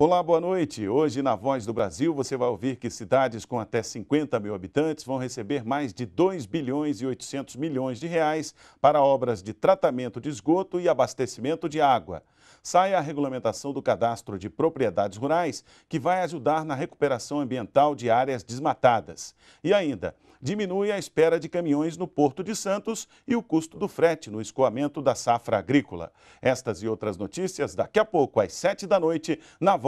Olá, boa noite. Hoje, na Voz do Brasil, você vai ouvir que cidades com até 50 mil habitantes vão receber mais de 2 bilhões e 800 milhões de reais para obras de tratamento de esgoto e abastecimento de água. Sai a regulamentação do cadastro de propriedades rurais, que vai ajudar na recuperação ambiental de áreas desmatadas. E ainda, diminui a espera de caminhões no Porto de Santos e o custo do frete no escoamento da safra agrícola. Estas e outras notícias daqui a pouco, às 7 da noite, na Voz